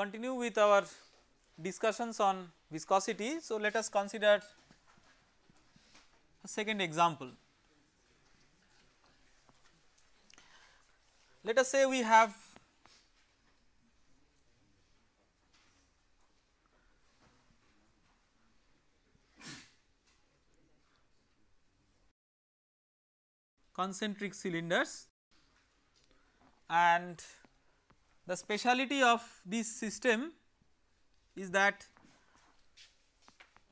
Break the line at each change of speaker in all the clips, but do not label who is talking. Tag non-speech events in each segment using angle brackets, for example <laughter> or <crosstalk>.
continue with our discussions on viscosity. So, let us consider a second example. Let us say we have concentric cylinders and the speciality of this system is that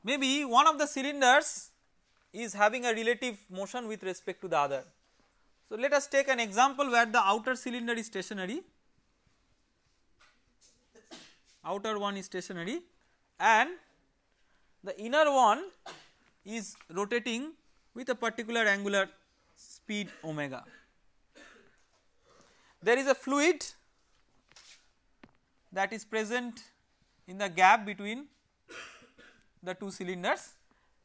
maybe one of the cylinders is having a relative motion with respect to the other. So, let us take an example where the outer cylinder is stationary, outer one is stationary and the inner one is rotating with a particular angular speed omega. There is a fluid that is present in the gap between the two cylinders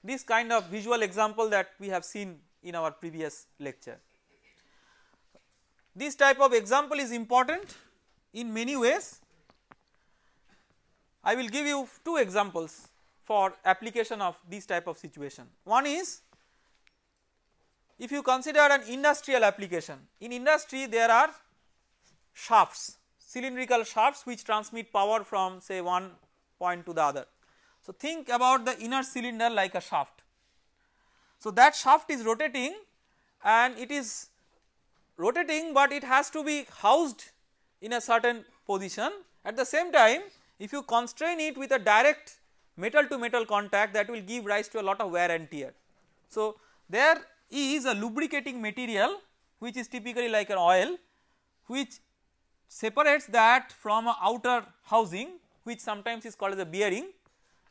this kind of visual example that we have seen in our previous lecture. This type of example is important in many ways. I will give you two examples for application of this type of situation. One is if you consider an industrial application, in industry there are shafts cylindrical shafts which transmit power from say one point to the other. So, think about the inner cylinder like a shaft. So, that shaft is rotating and it is rotating, but it has to be housed in a certain position. At the same time, if you constrain it with a direct metal to metal contact that will give rise to a lot of wear and tear. So, there is a lubricating material which is typically like an oil which separates that from a outer housing which sometimes is called as a bearing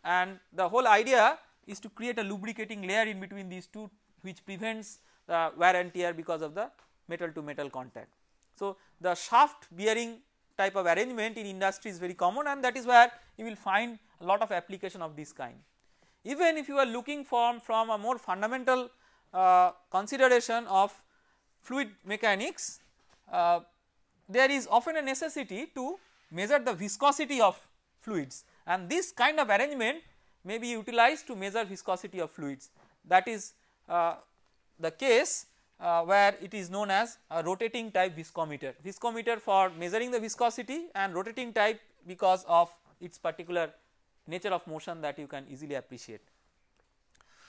and the whole idea is to create a lubricating layer in between these two which prevents the wear and tear because of the metal to metal contact. So, the shaft bearing type of arrangement in industry is very common and that is where you will find a lot of application of this kind. Even if you are looking from, from a more fundamental uh, consideration of fluid mechanics, uh, there is often a necessity to measure the viscosity of fluids and this kind of arrangement may be utilized to measure viscosity of fluids that is uh, the case uh, where it is known as a rotating type viscometer, viscometer for measuring the viscosity and rotating type because of its particular nature of motion that you can easily appreciate.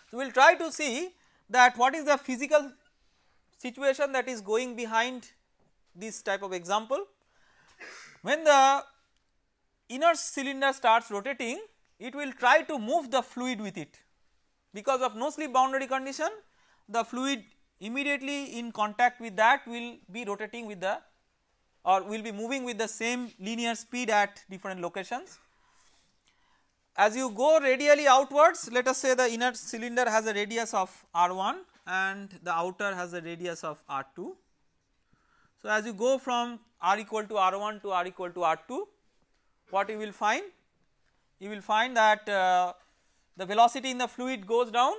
So, we will try to see that what is the physical situation that is going behind this type of example. When the inner cylinder starts rotating, it will try to move the fluid with it. Because of no slip boundary condition, the fluid immediately in contact with that will be rotating with the or will be moving with the same linear speed at different locations. As you go radially outwards, let us say the inner cylinder has a radius of r1 and the outer has a radius of r2. So, as you go from r equal to r1 to r equal to r2, what you will find? You will find that uh, the velocity in the fluid goes down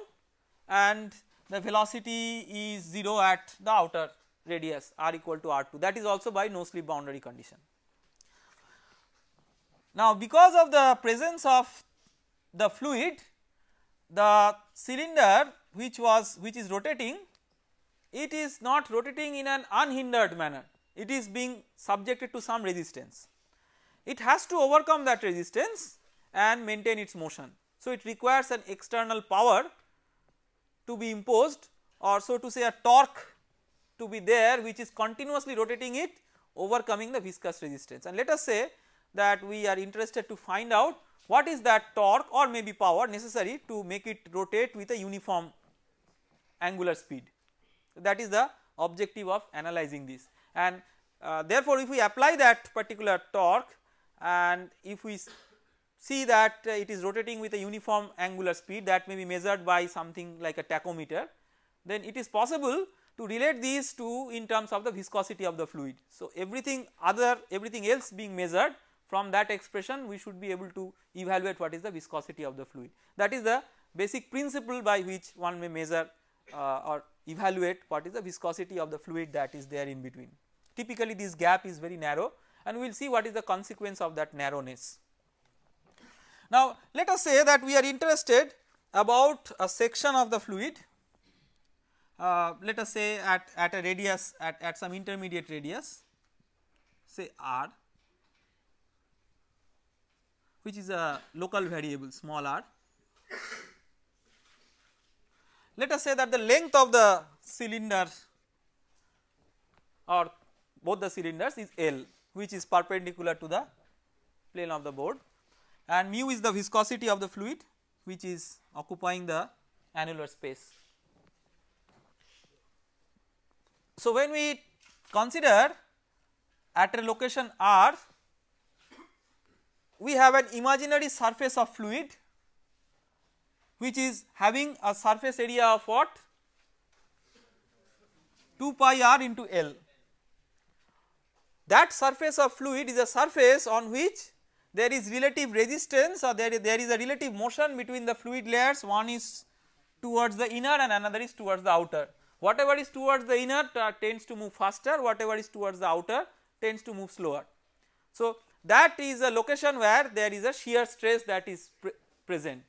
and the velocity is 0 at the outer radius r equal to r2 that is also by no slip boundary condition. Now, because of the presence of the fluid the cylinder which was which is rotating it is not rotating in an unhindered manner, it is being subjected to some resistance. It has to overcome that resistance and maintain its motion. So, it requires an external power to be imposed or so to say a torque to be there which is continuously rotating it overcoming the viscous resistance. And let us say that we are interested to find out what is that torque or maybe power necessary to make it rotate with a uniform angular speed that is the objective of analyzing this and uh, therefore, if we apply that particular torque and if we see that uh, it is rotating with a uniform angular speed that may be measured by something like a tachometer then it is possible to relate these two in terms of the viscosity of the fluid. So, everything other everything else being measured from that expression we should be able to evaluate what is the viscosity of the fluid that is the basic principle by which one may measure uh, or evaluate what is the viscosity of the fluid that is there in between. Typically this gap is very narrow and we will see what is the consequence of that narrowness. Now let us say that we are interested about a section of the fluid uh, let us say at, at a radius at, at some intermediate radius say r which is a local variable small r let us say that the length of the cylinder or both the cylinders is L which is perpendicular to the plane of the board and mu is the viscosity of the fluid which is occupying the annular space. So, when we consider at a location r we have an imaginary surface of fluid which is having a surface area of what 2 pi r into L. That surface of fluid is a surface on which there is relative resistance or there, there is a relative motion between the fluid layers one is towards the inner and another is towards the outer. Whatever is towards the inner uh, tends to move faster whatever is towards the outer tends to move slower. So, that is a location where there is a shear stress that is pre present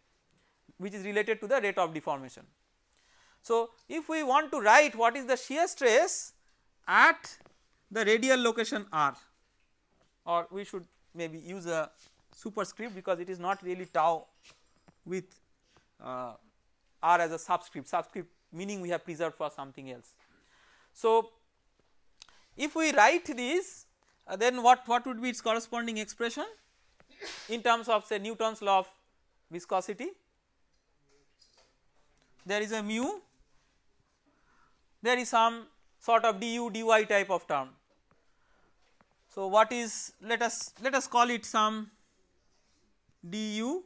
which is related to the rate of deformation. So, if we want to write what is the shear stress at the radial location r or we should maybe use a superscript because it is not really tau with uh, r as a subscript, subscript meaning we have preserved for something else. So, if we write this uh, then what, what would be its corresponding expression in terms of say Newton's law of viscosity there is a mu there is some sort of du dy type of term. So, what is let us let us call it some du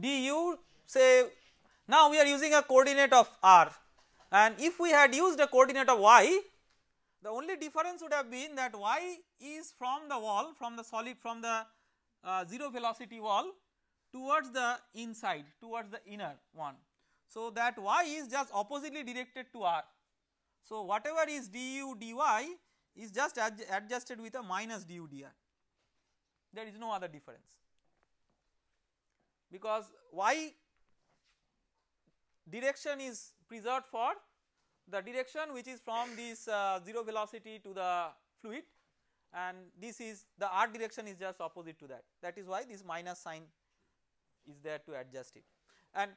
du say now we are using a coordinate of r and if we had used a coordinate of y the only difference would have been that y is from the wall from the solid from the uh, zero velocity wall towards the inside towards the inner one. So, that y is just oppositely directed to r. So, whatever is du dy is just adjusted with a minus du dr there is no other difference because y direction is preserved for the direction which is from this uh, 0 velocity to the fluid and this is the r direction is just opposite to that that is why this minus sign is there to adjust it. And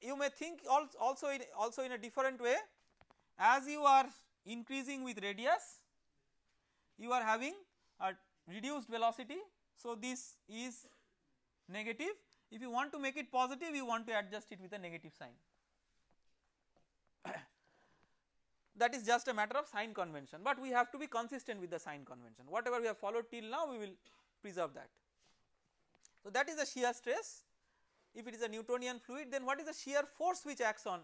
you may think also in, also in a different way as you are increasing with radius you are having a reduced velocity. So, this is negative if you want to make it positive you want to adjust it with a negative sign <coughs> that is just a matter of sign convention, but we have to be consistent with the sign convention whatever we have followed till now we will preserve that. So, that is the shear stress if it is a Newtonian fluid then what is the shear force which acts on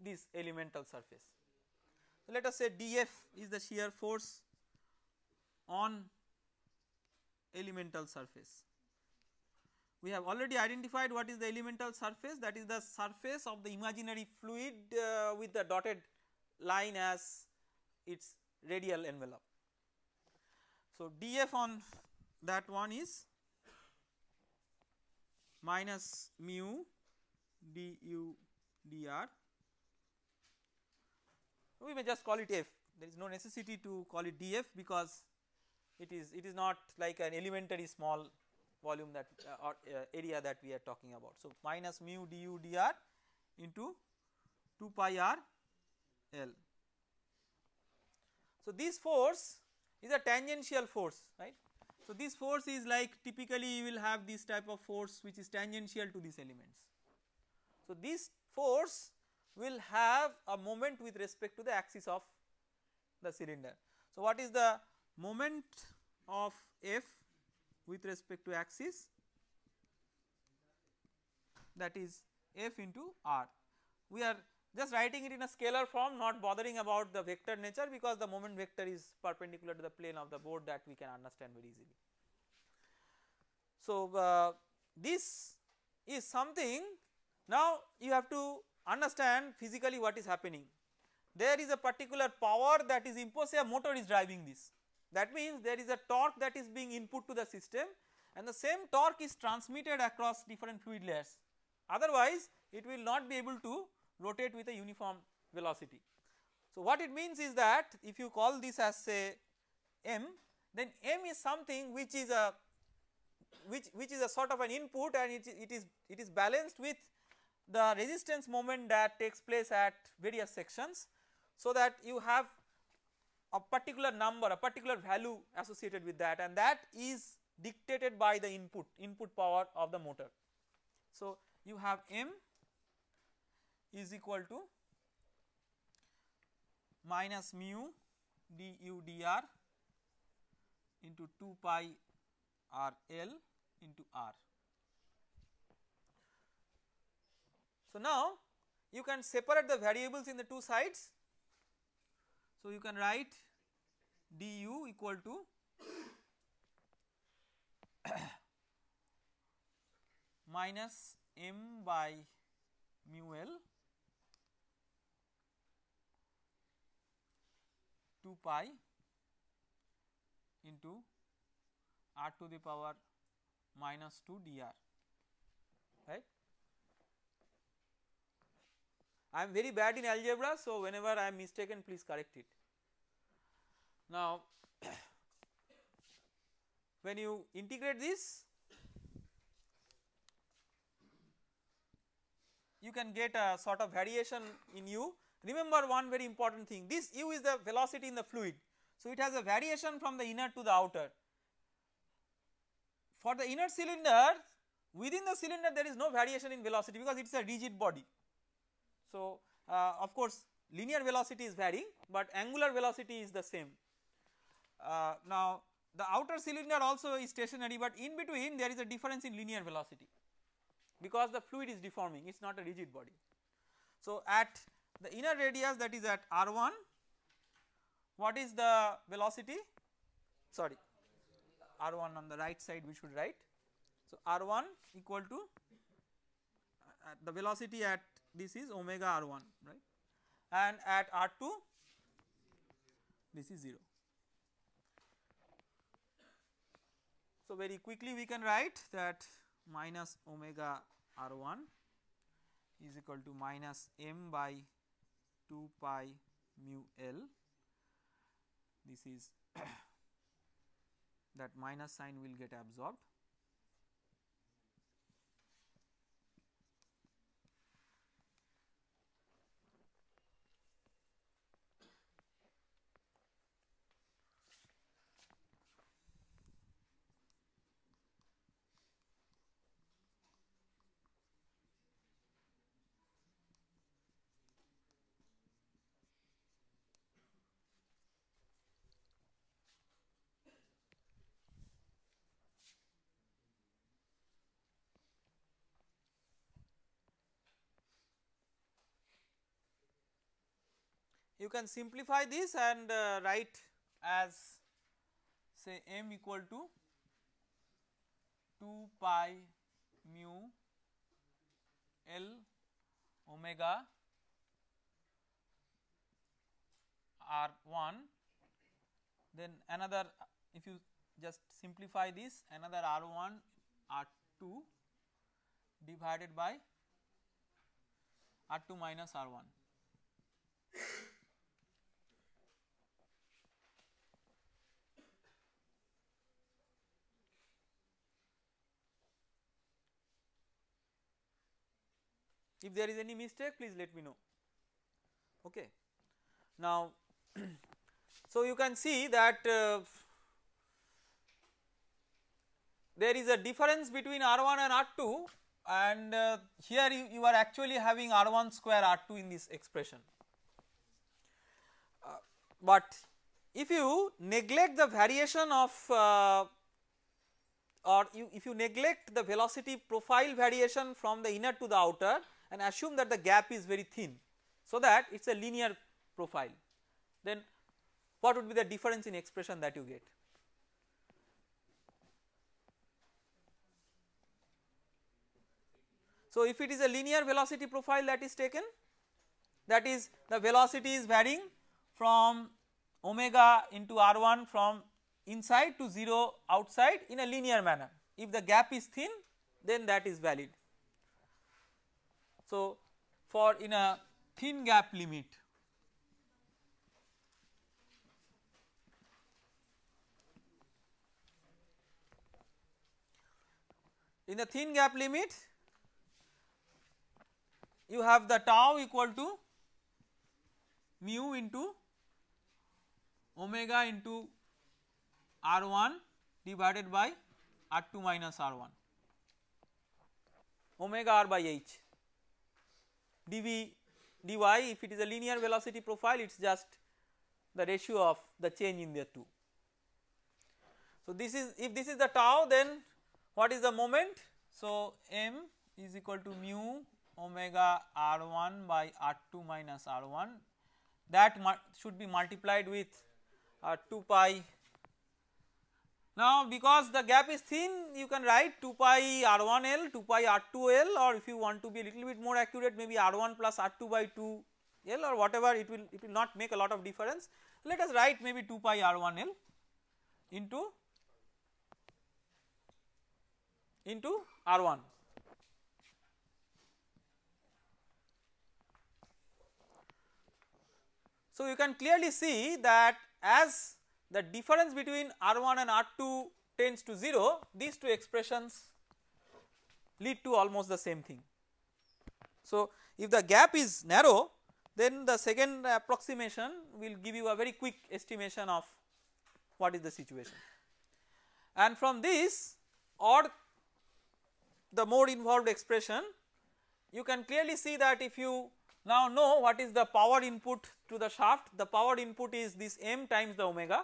this elemental surface. So, let us say dF is the shear force on elemental surface. We have already identified what is the elemental surface that is the surface of the imaginary fluid uh, with the dotted line as its radial envelope. So, dF on that one is minus mu du dr we may just call it f there is no necessity to call it df because it is it is not like an elementary small volume that uh, or uh, area that we are talking about. So, minus mu du dr into 2 pi r L. So, this force is a tangential force right so, this force is like typically you will have this type of force which is tangential to these elements. So, this force will have a moment with respect to the axis of the cylinder. So, what is the moment of F with respect to axis that is F into R. We are just writing it in a scalar form not bothering about the vector nature because the moment vector is perpendicular to the plane of the board that we can understand very easily. So, uh, this is something now you have to understand physically what is happening. There is a particular power that is imposed say a motor is driving this that means there is a torque that is being input to the system and the same torque is transmitted across different fluid layers otherwise it will not be able to rotate with a uniform velocity. So, what it means is that if you call this as say m then m is something which is a which which is a sort of an input and it, it is it is balanced with the resistance moment that takes place at various sections so that you have a particular number a particular value associated with that and that is dictated by the input input power of the motor. So, you have m is equal to minus mu du dr into 2 pi r l into r. So, now you can separate the variables in the two sides. So, you can write du equal to <coughs> minus m by mu l 2 pi into r to the power minus 2 dr right. I am very bad in algebra so whenever I am mistaken please correct it. Now <coughs> when you integrate this you can get a sort of variation in u Remember one very important thing this u is the velocity in the fluid. So, it has a variation from the inner to the outer. For the inner cylinder within the cylinder there is no variation in velocity because it is a rigid body. So, uh, of course, linear velocity is varying but angular velocity is the same. Uh, now, the outer cylinder also is stationary but in between there is a difference in linear velocity because the fluid is deforming it is not a rigid body. So, at the inner radius that is at r1 what is the velocity sorry r1 on the right side we should write. So, r1 equal to uh, the velocity at this is omega r1 right and at r2 this is 0. So, very quickly we can write that minus omega r1 is equal to minus m by 2 pi mu L this is <coughs> that minus sign will get absorbed you can simplify this and uh, write as say m equal to 2 pi mu l omega r 1 then another if you just simplify this another r 1 r 2 divided by r 2 minus r 1. If there is any mistake please let me know. Okay. Now, <clears throat> so you can see that uh, there is a difference between R1 and R2 and uh, here you, you, are actually having R1 square R2 in this expression. Uh, but if you neglect the variation of uh, or you, if you neglect the velocity profile variation from the inner to the outer and assume that the gap is very thin so that it is a linear profile then what would be the difference in expression that you get. So, if it is a linear velocity profile that is taken that is the velocity is varying from omega into r1 from inside to 0 outside in a linear manner. If the gap is thin then that is valid. So, for in a thin gap limit in the thin gap limit you have the tau equal to mu into omega into r1 divided by r2 minus r1 omega r by h dv dy if it is a linear velocity profile it is just the ratio of the change in the two. So, this is if this is the tau then what is the moment? So, m is equal to mu omega r 1 by r 2 minus r 1 that should be multiplied with uh, 2 pi now, because the gap is thin you can write 2 pi r1l 2 pi r2l or if you want to be a little bit more accurate maybe r1 plus r2 by 2l or whatever it will it will not make a lot of difference. Let us write maybe 2 pi r1l into into r1. So, you can clearly see that as the difference between R1 and R2 tends to 0 these two expressions lead to almost the same thing. So, if the gap is narrow then the second approximation will give you a very quick estimation of what is the situation. And from this or the more involved expression you can clearly see that if you now know what is the power input to the shaft the power input is this m times the omega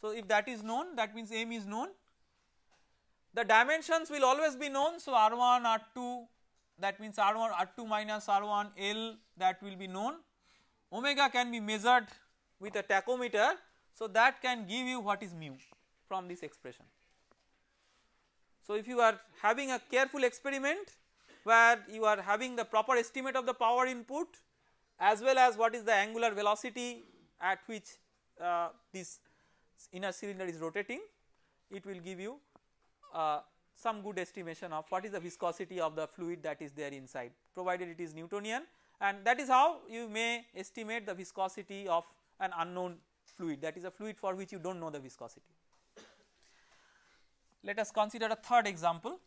so, if that is known that means m is known. The dimensions will always be known. So, R1, R2 that means R1, R2 minus R1, L that will be known. Omega can be measured with a tachometer. So, that can give you what is mu from this expression. So, if you are having a careful experiment where you are having the proper estimate of the power input as well as what is the angular velocity at which uh, this inner cylinder is rotating it will give you uh, some good estimation of what is the viscosity of the fluid that is there inside provided it is Newtonian and that is how you may estimate the viscosity of an unknown fluid that is a fluid for which you do not know the viscosity. Let us consider a third example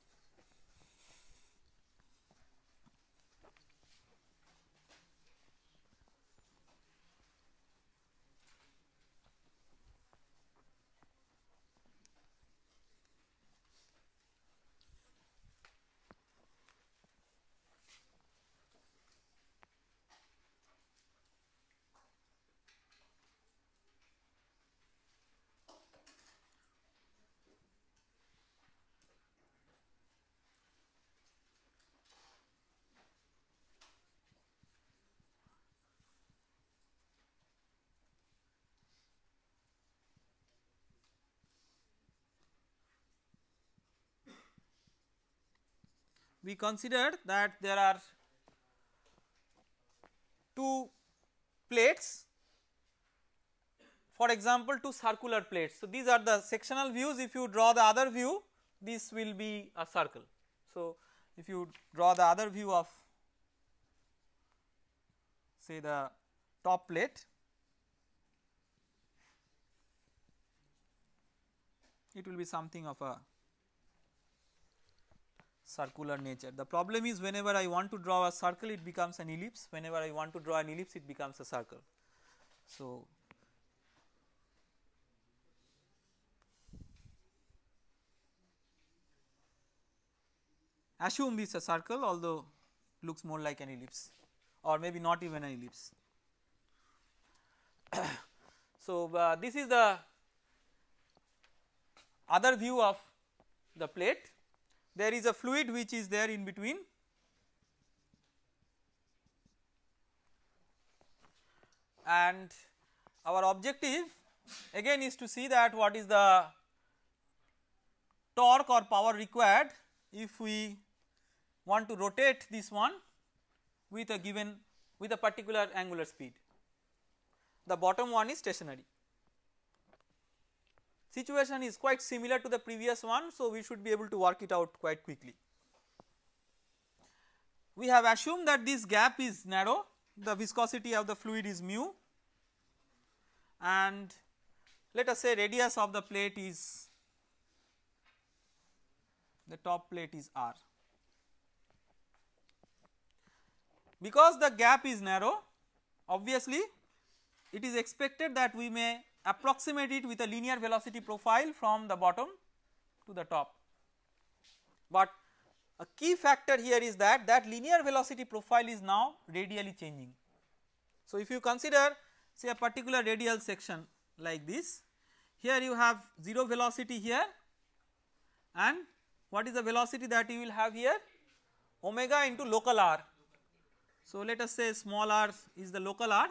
we considered that there are two plates for example two circular plates. So, these are the sectional views if you draw the other view this will be a circle. So, if you draw the other view of say the top plate it will be something of a circular nature. The problem is whenever I want to draw a circle it becomes an ellipse, whenever I want to draw an ellipse it becomes a circle. So, assume this a circle although looks more like an ellipse or maybe not even an ellipse. <coughs> so, uh, this is the other view of the plate there is a fluid which is there in between and our objective again is to see that what is the torque or power required if we want to rotate this one with a given with a particular angular speed. The bottom one is stationary situation is quite similar to the previous one. So, we should be able to work it out quite quickly. We have assumed that this gap is narrow, the viscosity of the fluid is mu and let us say radius of the plate is the top plate is r. Because the gap is narrow obviously it is expected that we may approximate it with a linear velocity profile from the bottom to the top. But a key factor here is that that linear velocity profile is now radially changing. So, if you consider say a particular radial section like this, here you have 0 velocity here and what is the velocity that you will have here? Omega into local r. So, let us say small r is the local r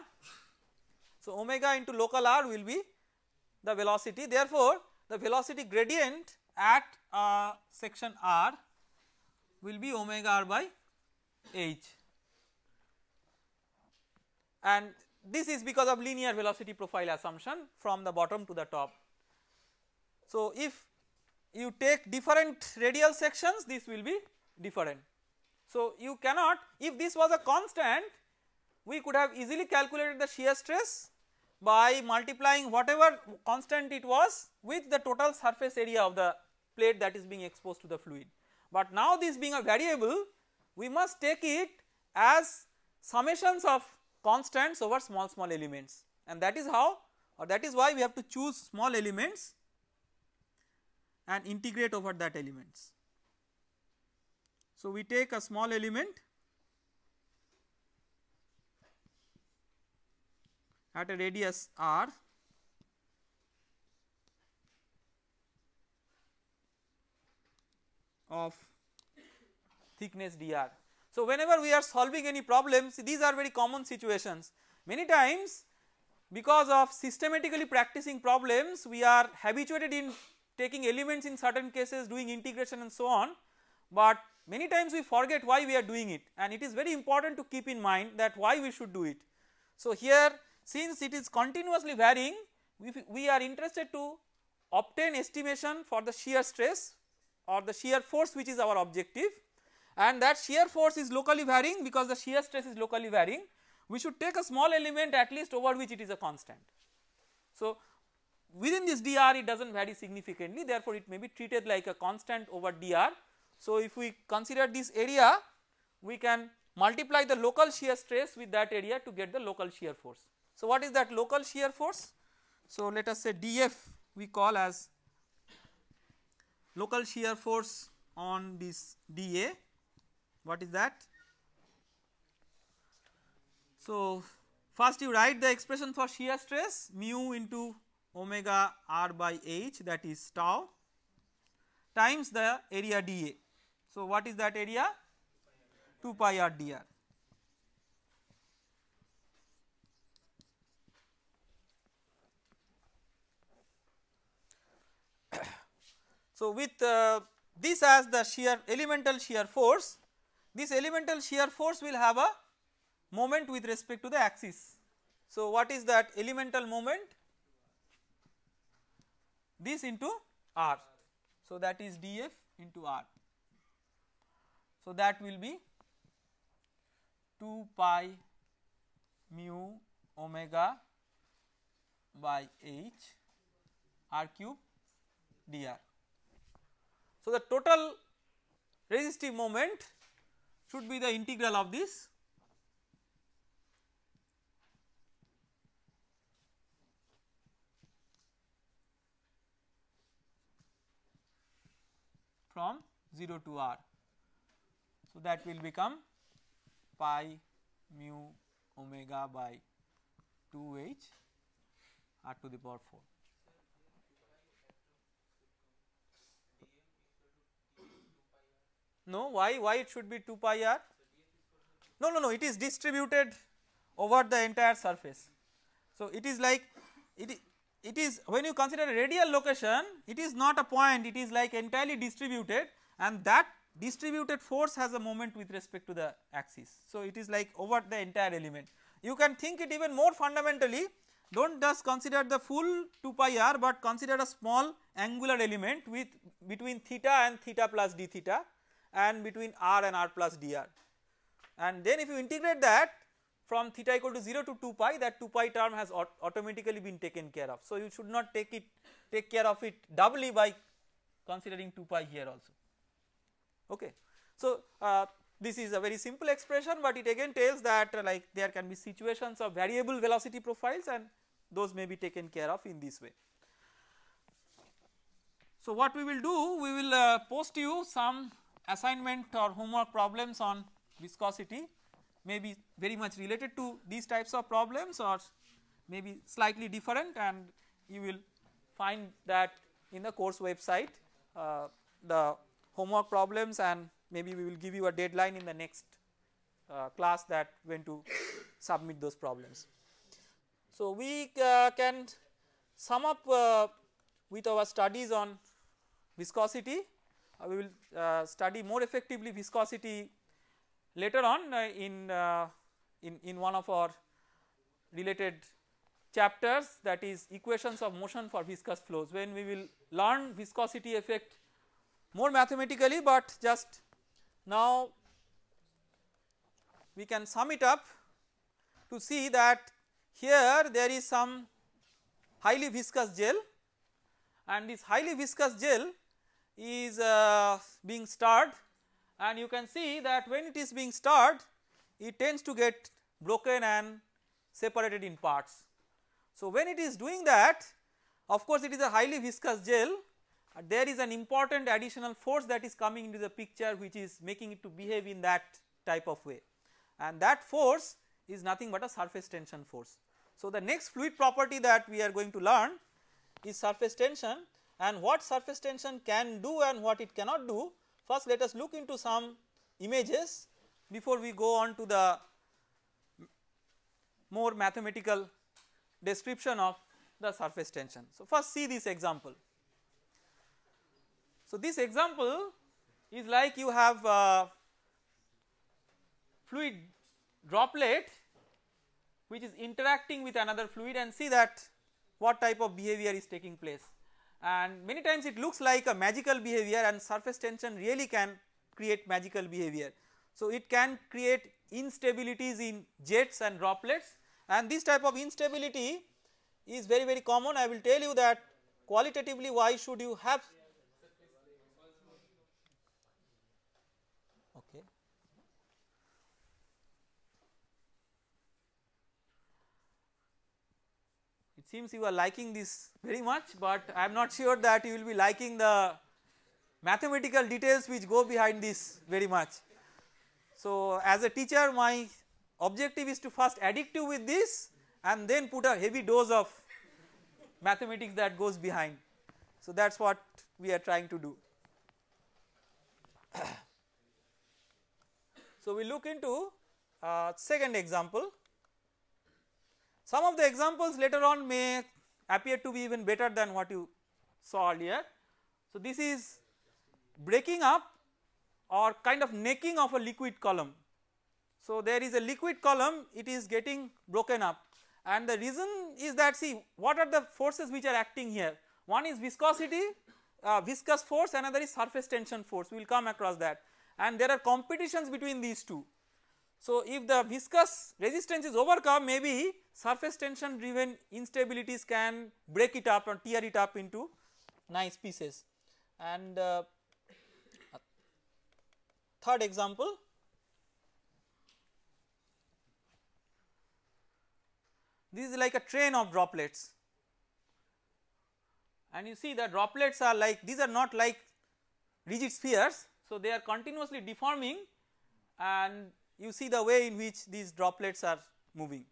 so, omega into local r will be the velocity therefore, the velocity gradient at uh, section r will be omega r by h and this is because of linear velocity profile assumption from the bottom to the top. So, if you take different radial sections this will be different. So, you cannot if this was a constant we could have easily calculated the shear stress by multiplying whatever constant it was with the total surface area of the plate that is being exposed to the fluid. But now this being a variable we must take it as summations of constants over small small elements and that is how or that is why we have to choose small elements and integrate over that elements. So, we take a small element at a radius r of thickness dr. So, whenever we are solving any problems these are very common situations many times because of systematically practicing problems we are habituated in taking elements in certain cases doing integration and so on but many times we forget why we are doing it and it is very important to keep in mind that why we should do it. So, here since it is continuously varying we, we are interested to obtain estimation for the shear stress or the shear force which is our objective and that shear force is locally varying because the shear stress is locally varying we should take a small element at least over which it is a constant. So, within this dr it does not vary significantly therefore, it may be treated like a constant over dr. So, if we consider this area we can multiply the local shear stress with that area to get the local shear force. So, what is that local shear force? So, let us say dF we call as local shear force on this dA. What is that? So, first you write the expression for shear stress mu into omega r by h that is tau times the area dA. So, what is that area? 2 pi r dr. So, with uh, this as the shear elemental shear force, this elemental shear force will have a moment with respect to the axis. So, what is that elemental moment? This into r. So, that is df into r. So, that will be 2 pi mu omega by h r cube dr. So, the total resistive moment should be the integral of this from 0 to r. So, that will become pi mu omega by 2 h r to the power 4. No, why? Why it should be 2 pi r? No, no, no, it is distributed over the entire surface. So, it is like it, it is when you consider radial location, it is not a point, it is like entirely distributed and that distributed force has a moment with respect to the axis. So, it is like over the entire element. You can think it even more fundamentally, do not just consider the full 2 pi r, but consider a small angular element with between theta and theta plus d theta and between r and r plus dr. And then if you integrate that from theta equal to 0 to 2 pi that 2 pi term has automatically been taken care of. So, you should not take it take care of it doubly by considering 2 pi here also. Okay. So, uh, this is a very simple expression, but it again tells that uh, like there can be situations of variable velocity profiles and those may be taken care of in this way. So, what we will do we will uh, post you some assignment or homework problems on viscosity may be very much related to these types of problems or may be slightly different and you will find that in the course website uh, the homework problems and maybe we will give you a deadline in the next uh, class that when to submit those problems. So, we uh, can sum up uh, with our studies on viscosity we will uh, study more effectively viscosity later on uh, in, uh, in, in one of our related chapters that is equations of motion for viscous flows when we will learn viscosity effect more mathematically but just now we can sum it up to see that here there is some highly viscous gel and this highly viscous gel is uh, being stirred and you can see that when it is being stirred it tends to get broken and separated in parts. So, when it is doing that of course it is a highly viscous gel uh, there is an important additional force that is coming into the picture which is making it to behave in that type of way and that force is nothing but a surface tension force. So, the next fluid property that we are going to learn is surface tension and what surface tension can do and what it cannot do. First let us look into some images before we go on to the more mathematical description of the surface tension. So, first see this example. So, this example is like you have a fluid droplet which is interacting with another fluid and see that what type of behavior is taking place and many times it looks like a magical behavior and surface tension really can create magical behavior. So, it can create instabilities in jets and droplets and this type of instability is very very common I will tell you that qualitatively why should you have seems you are liking this very much but I am not sure that you will be liking the mathematical details which go behind this very much. So as a teacher my objective is to first addict you with this and then put a heavy dose of mathematics that goes behind. So that is what we are trying to do. <coughs> so we look into uh, second example some of the examples later on may appear to be even better than what you saw earlier. So, this is breaking up or kind of necking of a liquid column. So, there is a liquid column it is getting broken up and the reason is that see what are the forces which are acting here one is viscosity uh, viscous force another is surface tension force we will come across that and there are competitions between these two so, if the viscous resistance is overcome maybe surface tension driven instabilities can break it up and tear it up into nice pieces. And uh, third example this is like a train of droplets and you see the droplets are like these are not like rigid spheres. So, they are continuously deforming and you see the way in which these droplets are moving.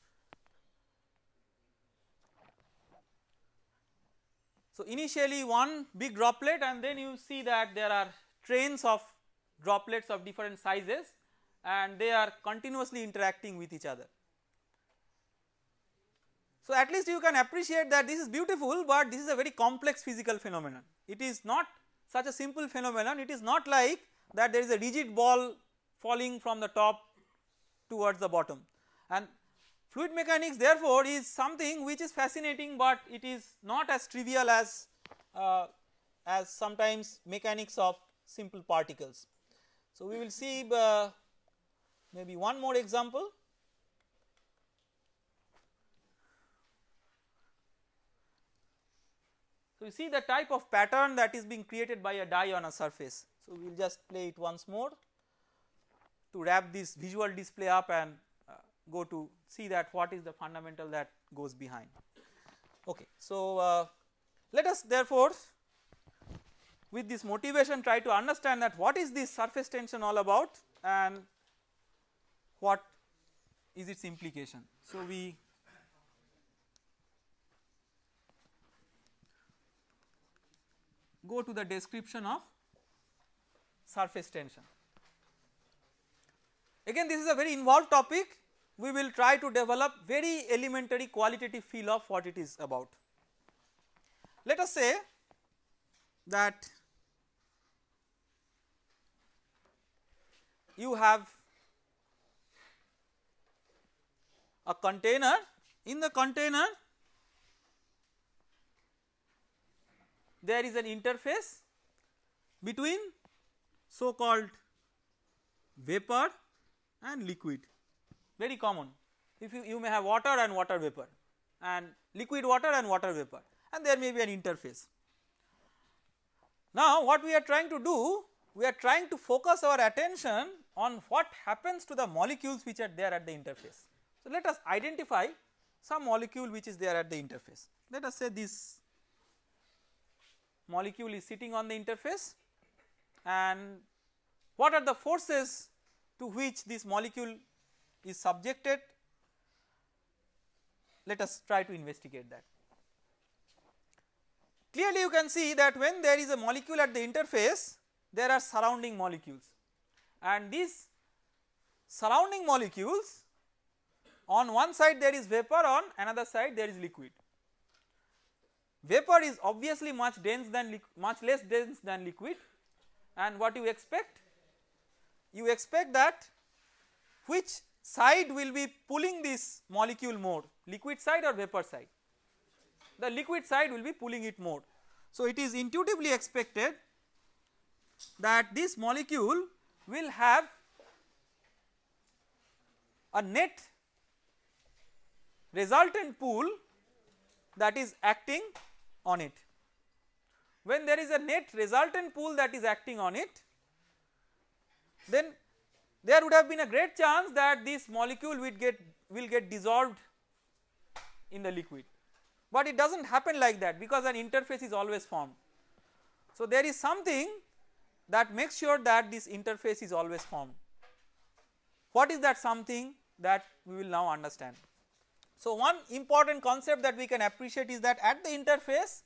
<coughs> so, initially one big droplet and then you see that there are trains of droplets of different sizes and they are continuously interacting with each other. So, at least you can appreciate that this is beautiful, but this is a very complex physical phenomenon. It is not such a simple phenomenon, it is not like that there is a rigid ball falling from the top towards the bottom and fluid mechanics therefore is something which is fascinating but it is not as trivial as uh, as sometimes mechanics of simple particles. So, we will see uh, maybe one more example. So, you see the type of pattern that is being created by a die on a surface. So, we will just play it once more to wrap this visual display up and uh, go to see that what is the fundamental that goes behind. Okay. So, uh, let us therefore with this motivation try to understand that what is this surface tension all about and what is its implication. So, we go to the description of surface tension. Again this is a very involved topic, we will try to develop very elementary qualitative feel of what it is about. Let us say that you have a container, in the container there is an interface between so called vapor and liquid very common if you, you may have water and water vapor and liquid water and water vapor and there may be an interface. Now what we are trying to do we are trying to focus our attention on what happens to the molecules which are there at the interface. So let us identify some molecule which is there at the interface let us say this molecule is sitting on the interface and what are the forces to which this molecule is subjected let us try to investigate that. Clearly you can see that when there is a molecule at the interface there are surrounding molecules and these surrounding molecules on one side there is vapor on another side there is liquid. Vapor is obviously much dense than much less dense than liquid and what you expect? You expect that which side will be pulling this molecule more liquid side or vapor side? The liquid side will be pulling it more. So, it is intuitively expected that this molecule will have a net resultant pool that is acting on it when there is a net resultant pool that is acting on it then there would have been a great chance that this molecule will get will get dissolved in the liquid but it does not happen like that because an interface is always formed. So, there is something that makes sure that this interface is always formed. What is that something that we will now understand. So, one important concept that we can appreciate is that at the interface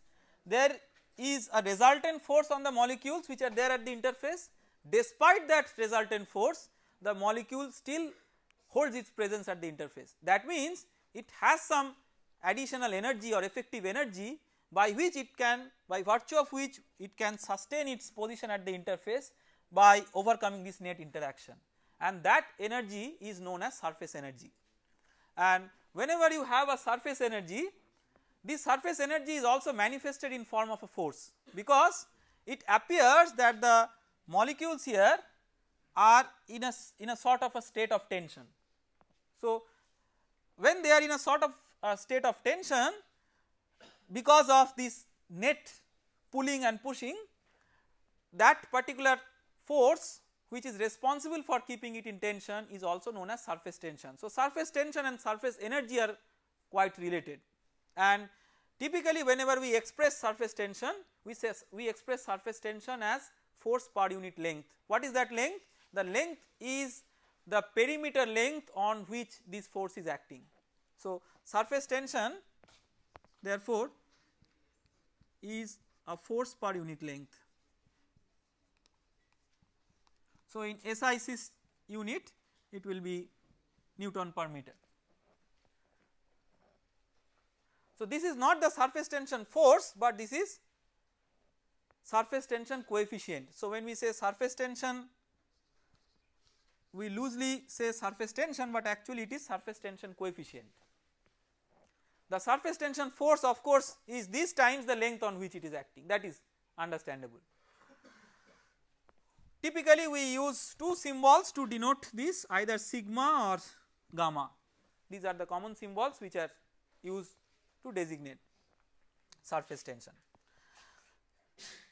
there is a resultant force on the molecules which are there at the interface. Despite that resultant force, the molecule still holds its presence at the interface. That means it has some additional energy or effective energy by which it can by virtue of which it can sustain its position at the interface by overcoming this net interaction and that energy is known as surface energy. And whenever you have a surface energy this surface energy is also manifested in form of a force because it appears that the molecules here are in a, in a sort of a state of tension. So, when they are in a sort of a state of tension because of this net pulling and pushing that particular force which is responsible for keeping it in tension is also known as surface tension. So, surface tension and surface energy are quite related and typically whenever we express surface tension we says we express surface tension as force per unit length. What is that length? The length is the perimeter length on which this force is acting. So, surface tension therefore is a force per unit length. So, in SIC unit it will be Newton per meter. So, this is not the surface tension force, but this is surface tension coefficient. So, when we say surface tension we loosely say surface tension, but actually it is surface tension coefficient. The surface tension force of course is this times the length on which it is acting that is understandable. Typically we use two symbols to denote this either sigma or gamma these are the common symbols which are used to designate surface tension.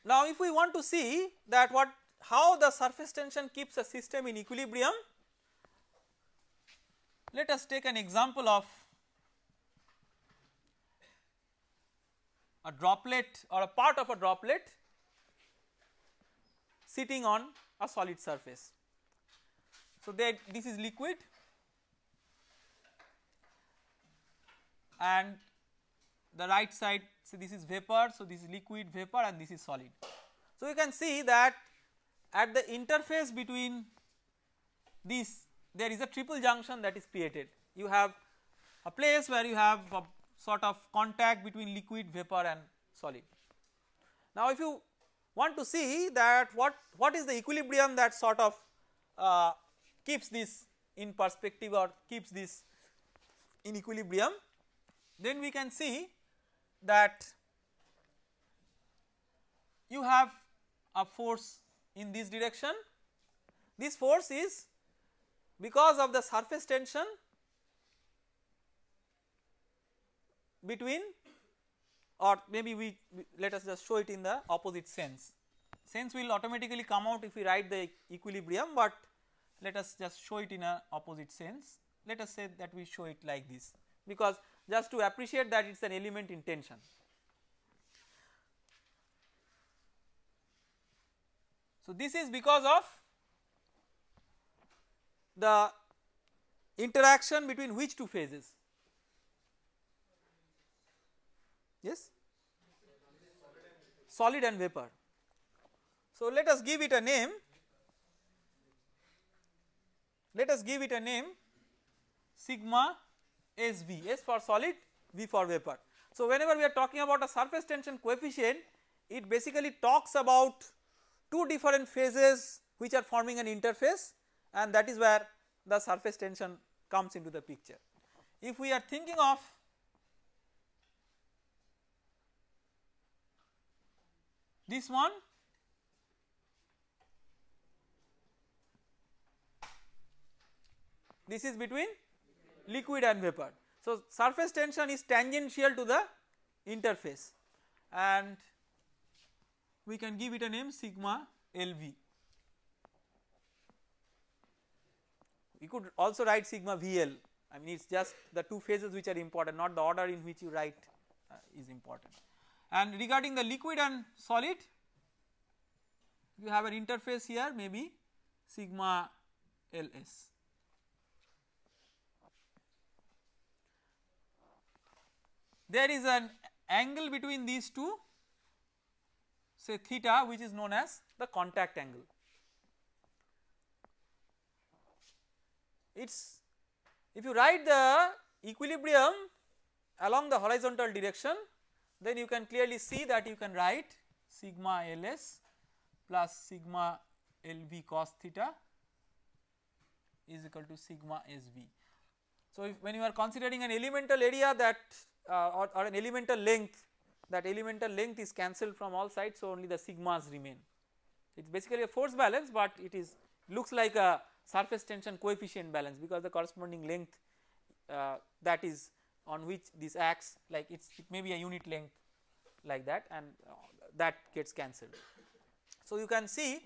Now, if we want to see that what how the surface tension keeps a system in equilibrium, let us take an example of a droplet or a part of a droplet sitting on a solid surface. So, that this is liquid and the right side so this is vapor so this is liquid vapor and this is solid. So you can see that at the interface between these there is a triple junction that is created you have a place where you have a sort of contact between liquid vapor and solid. Now if you want to see that what what is the equilibrium that sort of uh, keeps this in perspective or keeps this in equilibrium then we can see that you have a force in this direction. This force is because of the surface tension between or maybe we, let us just show it in the opposite sense. Sense will automatically come out if we write the equilibrium, but let us just show it in a opposite sense. Let us say that we show it like this because just to appreciate that it is an element in tension. So, this is because of the interaction between which two phases? Yes? Solid and vapor. So, let us give it a name, let us give it a name sigma S V S for solid V for vapor. So, whenever we are talking about a surface tension coefficient it basically talks about two different phases which are forming an interface and that is where the surface tension comes into the picture. If we are thinking of this one this is between liquid and vapor. So, surface tension is tangential to the interface and we can give it a name sigma LV. You could also write sigma VL I mean it is just the two phases which are important not the order in which you write uh, is important. And regarding the liquid and solid you have an interface here maybe sigma ls. there is an angle between these two say theta which is known as the contact angle. It is if you write the equilibrium along the horizontal direction then you can clearly see that you can write sigma ls plus sigma lv cos theta is equal to sigma sv. So, if when you are considering an elemental area that uh, or, or an elemental length that elemental length is cancelled from all sides so only the sigmas remain. It is basically a force balance but it is looks like a surface tension coefficient balance because the corresponding length uh, that is on which this acts like it may be a unit length like that and uh, that gets cancelled. So, you can see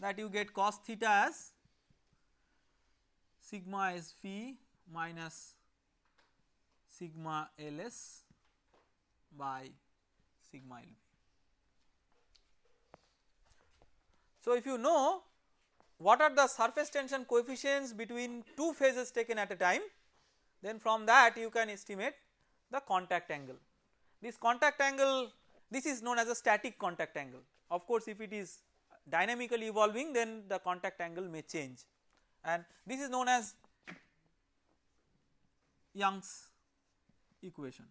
that you get cos theta as sigma is phi minus sigma L s by sigma L b. So, if you know what are the surface tension coefficients between two phases taken at a time then from that you can estimate the contact angle. This contact angle this is known as a static contact angle of course if it is dynamically evolving then the contact angle may change and this is known as Young's equation.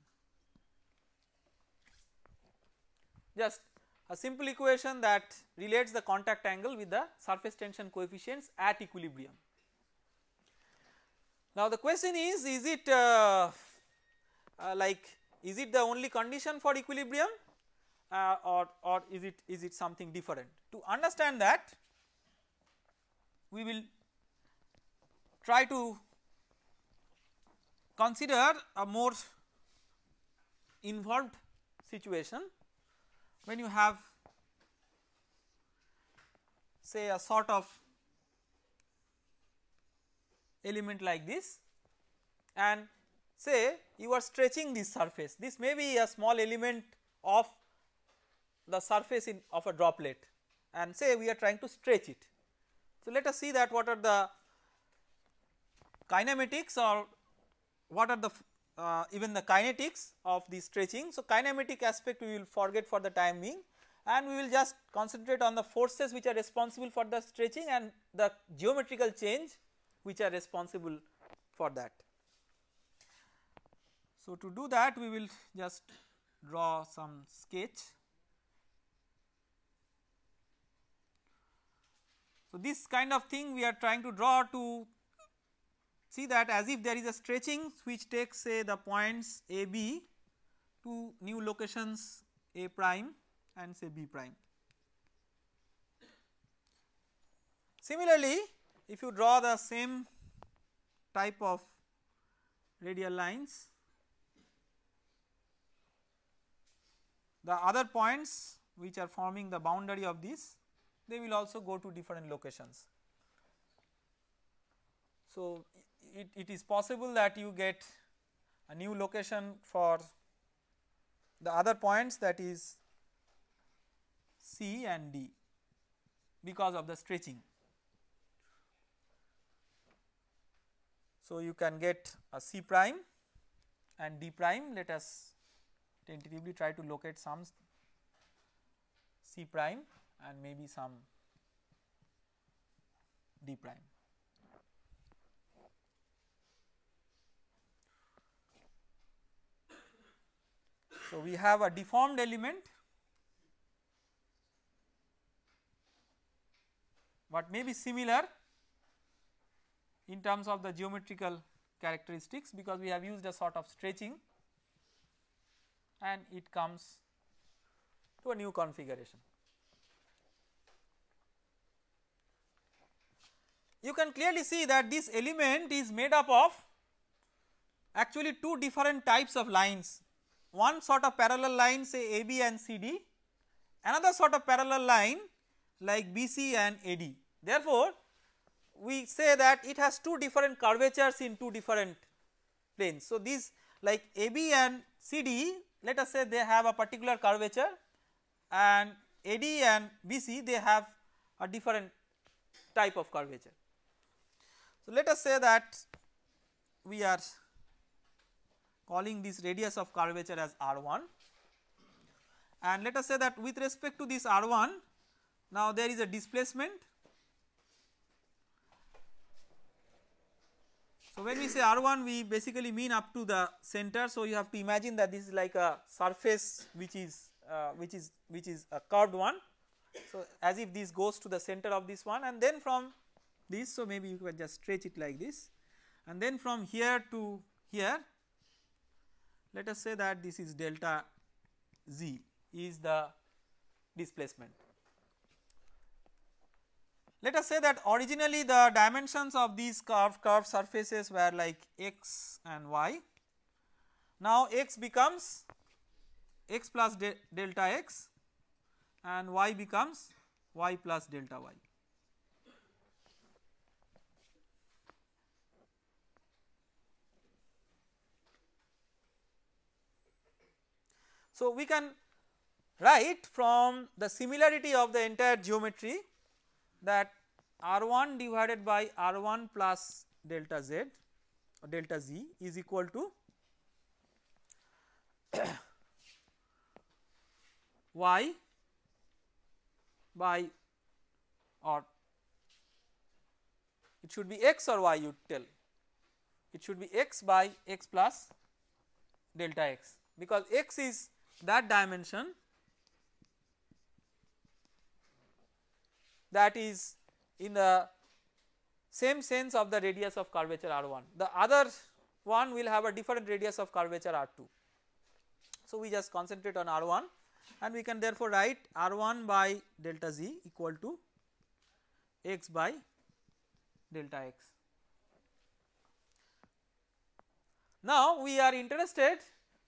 Just a simple equation that relates the contact angle with the surface tension coefficients at equilibrium. Now the question is is it uh, uh, like is it the only condition for equilibrium uh, or, or is it is it something different. To understand that we will try to consider a more involved situation when you have say a sort of element like this and say you are stretching this surface this may be a small element of the surface in of a droplet and say we are trying to stretch it. So, let us see that what are the kinematics or what are the uh, even the kinetics of the stretching. So, kinematic aspect we will forget for the time being and we will just concentrate on the forces which are responsible for the stretching and the geometrical change which are responsible for that. So, to do that we will just draw some sketch. So, this kind of thing we are trying to draw to see that as if there is a stretching which takes say the points a b to new locations a prime and say b prime. Similarly, if you draw the same type of radial lines, the other points which are forming the boundary of this they will also go to different locations. So, it, it is possible that you get a new location for the other points that is C and D because of the stretching. So, you can get a C prime and D prime let us tentatively try to locate some C prime and maybe some D prime. So, we have a deformed element but may be similar in terms of the geometrical characteristics because we have used a sort of stretching and it comes to a new configuration. You can clearly see that this element is made up of actually two different types of lines one sort of parallel line say AB and CD, another sort of parallel line like BC and AD. Therefore, we say that it has two different curvatures in two different planes. So, these like AB and CD let us say they have a particular curvature and AD and BC they have a different type of curvature. So, let us say that we are calling this radius of curvature as r1 and let us say that with respect to this r1 now there is a displacement. So, when we say r1 we basically mean up to the center so you have to imagine that this is like a surface which is uh, which is which is a curved one. So, as if this goes to the center of this one and then from this so maybe you can just stretch it like this and then from here to here let us say that this is delta z is the displacement. Let us say that originally the dimensions of these curved, curved surfaces were like x and y. Now x becomes x plus de delta x and y becomes y plus delta y. So, we can write from the similarity of the entire geometry that R1 divided by R1 plus delta Z or delta Z is equal to <coughs> y by or it should be x or y you tell it should be x by x plus delta x because x is that dimension that is in the same sense of the radius of curvature R1. The other one will have a different radius of curvature R2. So, we just concentrate on R1 and we can therefore write R1 by delta z equal to x by delta x. Now, we are interested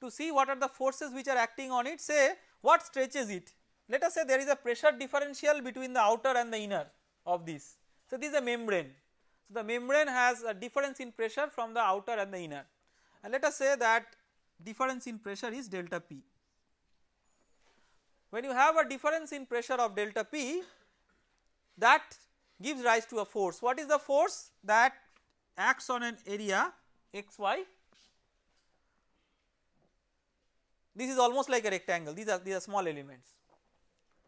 to see what are the forces which are acting on it say what stretches it. Let us say there is a pressure differential between the outer and the inner of this. So, this is a membrane. So, the membrane has a difference in pressure from the outer and the inner and let us say that difference in pressure is delta P. When you have a difference in pressure of delta P that gives rise to a force. What is the force that acts on an area xy This is almost like a rectangle, these are these are small elements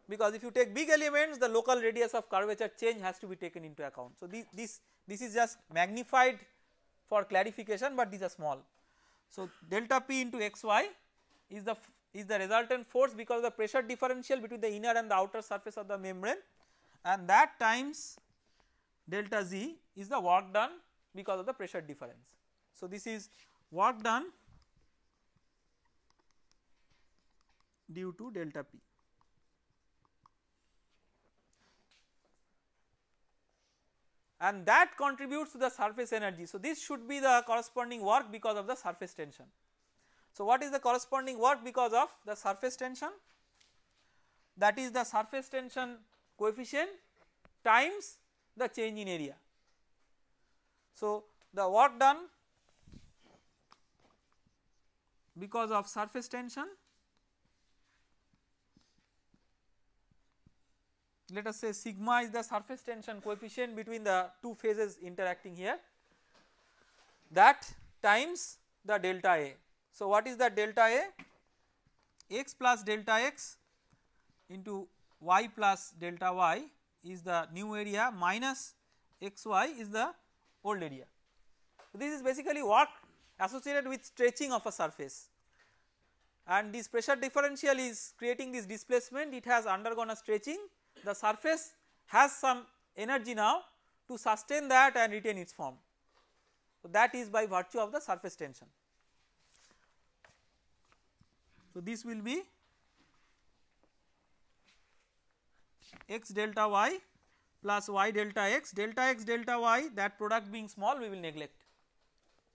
because if you take big elements the local radius of curvature change has to be taken into account. So, this, this, this is just magnified for clarification, but these are small. So, delta p into x y is the is the resultant force because the pressure differential between the inner and the outer surface of the membrane and that times delta z is the work done because of the pressure difference. So, this is work done due to delta p. And that contributes to the surface energy. So, this should be the corresponding work because of the surface tension. So, what is the corresponding work because of the surface tension? That is the surface tension coefficient times the change in area. So, the work done because of surface tension let us say sigma is the surface tension coefficient between the two phases interacting here that times the delta A. So, what is the delta A? x plus delta x into y plus delta y is the new area minus xy is the old area. So, this is basically what associated with stretching of a surface and this pressure differential is creating this displacement it has undergone a stretching the surface has some energy now to sustain that and retain its form. So, that is by virtue of the surface tension. So, this will be x delta y plus y delta x delta x delta y that product being small we will neglect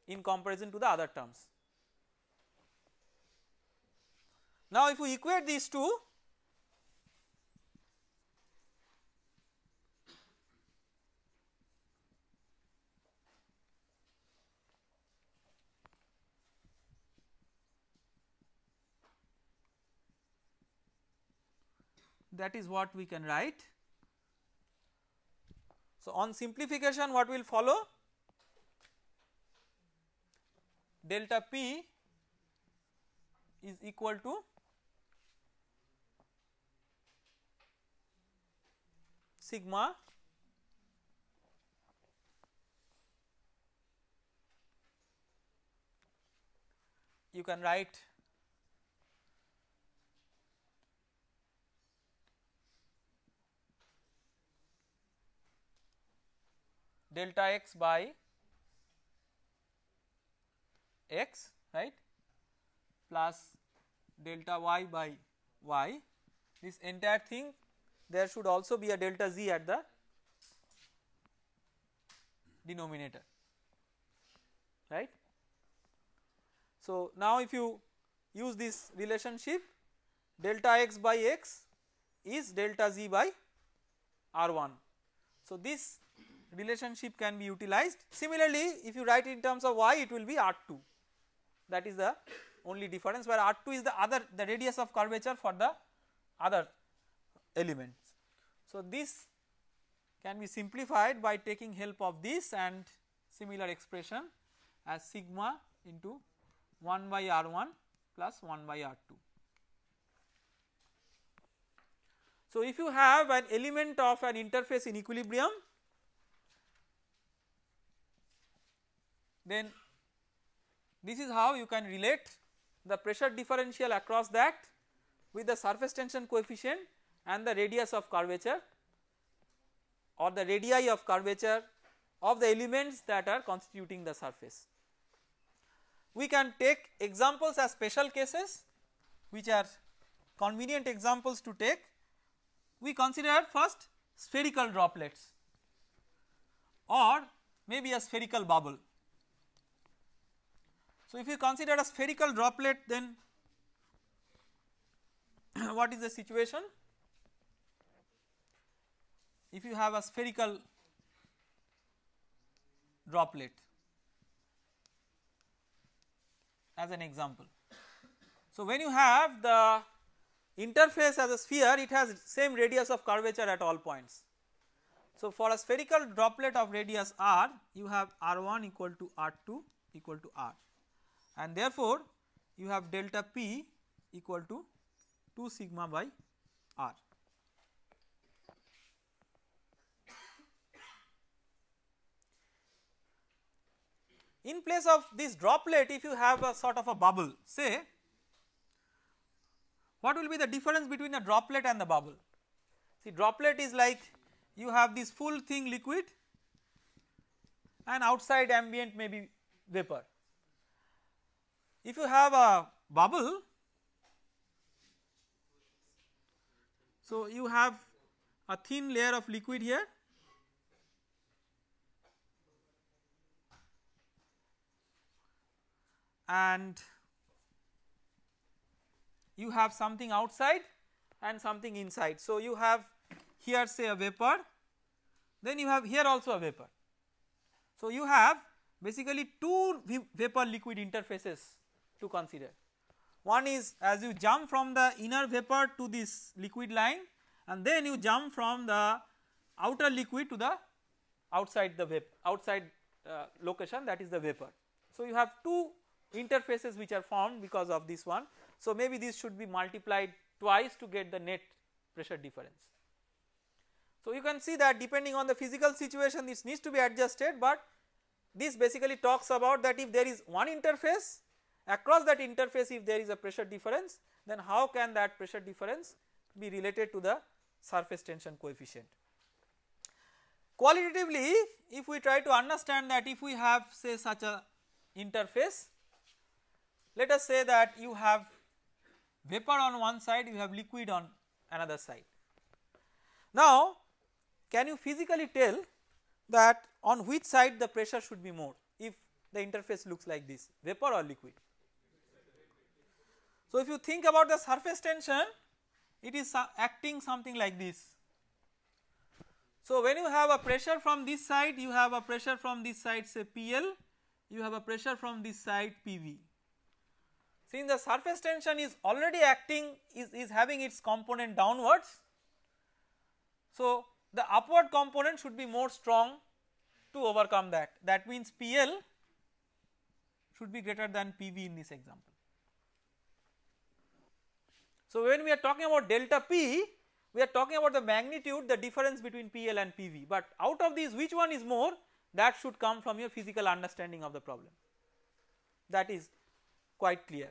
in comparison to the other terms. Now, if we equate these two that is what we can write. So, on simplification what will follow delta p is equal to sigma you can write delta x by x right plus delta y by y this entire thing there should also be a delta z at the denominator right. So, now if you use this relationship delta x by x is delta z by r 1. So, this relationship can be utilized. Similarly, if you write in terms of y it will be R2 that is the only difference where R2 is the other the radius of curvature for the other elements. So, this can be simplified by taking help of this and similar expression as sigma into 1 by R1 plus 1 by R2. So, if you have an element of an interface in equilibrium then this is how you can relate the pressure differential across that with the surface tension coefficient and the radius of curvature or the radii of curvature of the elements that are constituting the surface. We can take examples as special cases which are convenient examples to take. We consider first spherical droplets or maybe a spherical bubble. So, if you consider a spherical droplet then <clears throat> what is the situation? If you have a spherical droplet as an example. So, when you have the interface as a sphere it has same radius of curvature at all points. So, for a spherical droplet of radius r you have r 1 equal to r 2 equal to r and therefore, you have delta p equal to 2 sigma by r. In place of this droplet if you have a sort of a bubble say what will be the difference between a droplet and the bubble? See droplet is like you have this full thing liquid and outside ambient may be vapor if you have a bubble, so you have a thin layer of liquid here and you have something outside and something inside. So, you have here say a vapor then you have here also a vapor. So, you have basically two vapor liquid interfaces to consider. One is as you jump from the inner vapor to this liquid line and then you jump from the outer liquid to the outside the vapor outside uh, location that is the vapor. So, you have two interfaces which are formed because of this one. So, maybe this should be multiplied twice to get the net pressure difference. So, you can see that depending on the physical situation this needs to be adjusted, but this basically talks about that if there is one interface across that interface if there is a pressure difference then how can that pressure difference be related to the surface tension coefficient. Qualitatively if we try to understand that if we have say such a interface let us say that you have vapor on one side you have liquid on another side. Now can you physically tell that on which side the pressure should be more if the interface looks like this vapor or liquid. So, if you think about the surface tension it is acting something like this. So, when you have a pressure from this side you have a pressure from this side say PL you have a pressure from this side PV. Since the surface tension is already acting is, is having its component downwards. So, the upward component should be more strong to overcome that that means PL should be greater than PV in this example. So, when we are talking about delta P, we are talking about the magnitude the difference between PL and PV, but out of these which one is more that should come from your physical understanding of the problem that is quite clear.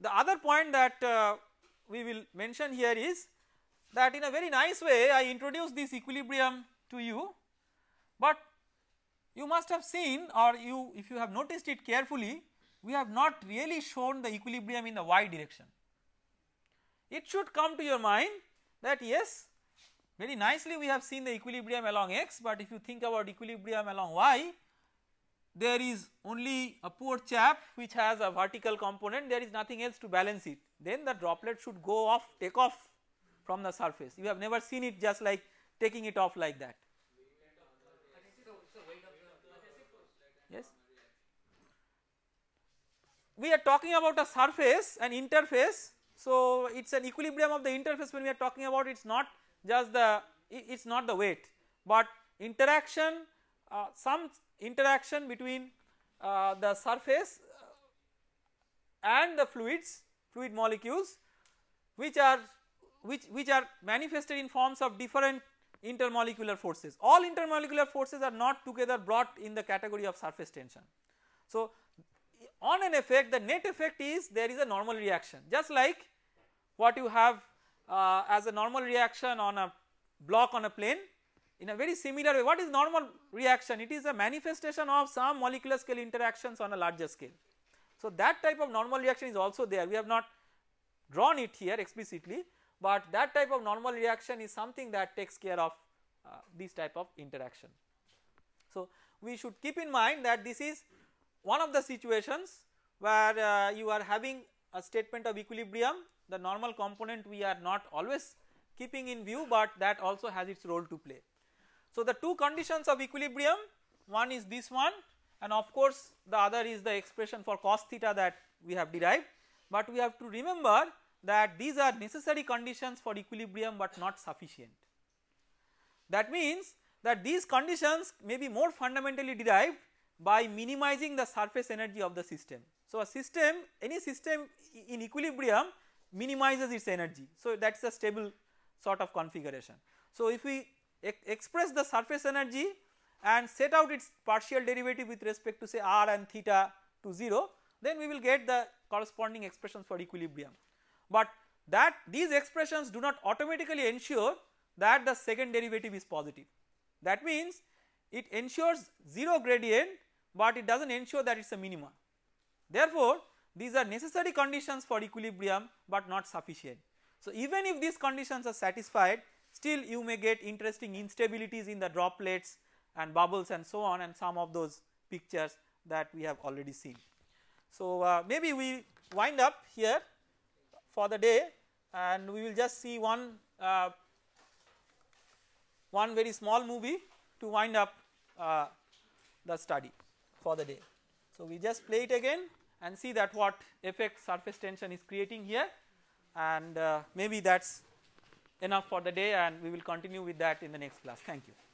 The other point that uh, we will mention here is that in a very nice way I introduced this equilibrium to you, but you must have seen or you if you have noticed it carefully we have not really shown the equilibrium in the y direction it should come to your mind that yes very nicely we have seen the equilibrium along x, but if you think about equilibrium along y there is only a poor chap which has a vertical component there is nothing else to balance it then the droplet should go off take off from the surface you have never seen it just like taking it off like that. Yes. We are talking about a surface an interface so, it is an equilibrium of the interface when we are talking about it is not just the it is not the weight, but interaction uh, some interaction between uh, the surface uh, and the fluids fluid molecules which are which which are manifested in forms of different intermolecular forces all intermolecular forces are not together brought in the category of surface tension. So, on an effect the net effect is there is a normal reaction just like what you have uh, as a normal reaction on a block on a plane in a very similar way what is normal reaction it is a manifestation of some molecular scale interactions on a larger scale. So that type of normal reaction is also there we have not drawn it here explicitly but that type of normal reaction is something that takes care of uh, this type of interaction. So we should keep in mind that this is one of the situations where uh, you are having a statement of equilibrium the normal component we are not always keeping in view but that also has its role to play. So the two conditions of equilibrium one is this one and of course the other is the expression for cos theta that we have derived but we have to remember that these are necessary conditions for equilibrium but not sufficient. That means that these conditions may be more fundamentally derived by minimizing the surface energy of the system. So, a system any system in equilibrium minimizes its energy. So, that is a stable sort of configuration. So, if we ex express the surface energy and set out its partial derivative with respect to say r and theta to 0 then we will get the corresponding expressions for equilibrium. But that these expressions do not automatically ensure that the second derivative is positive. That means it ensures 0 gradient but it does not ensure that it is a minimum. Therefore, these are necessary conditions for equilibrium but not sufficient. So, even if these conditions are satisfied still you may get interesting instabilities in the droplets and bubbles and so on and some of those pictures that we have already seen. So, uh, maybe we wind up here for the day and we will just see one uh, one very small movie to wind up uh, the study for the day. So, we just play it again and see that what effect surface tension is creating here and uh, maybe that is enough for the day and we will continue with that in the next class. Thank you.